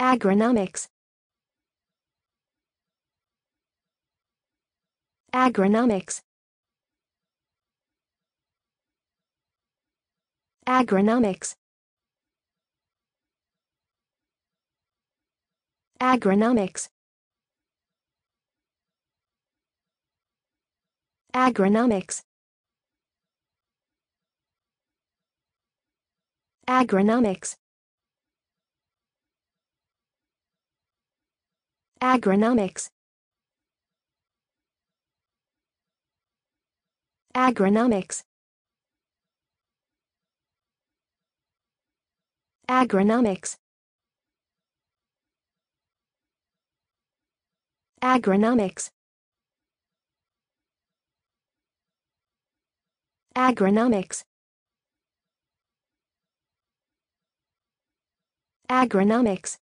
agronomics agronomics agronomics agronomics agronomics agronomics agronomics agronomics agronomics agronomics agronomics agronomics